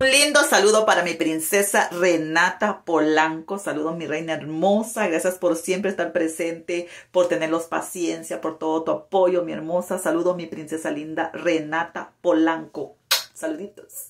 Un lindo saludo para mi princesa Renata Polanco. saludo mi reina hermosa. Gracias por siempre estar presente, por tenerlos paciencia, por todo tu apoyo, mi hermosa. saludo mi princesa linda Renata Polanco. Saluditos.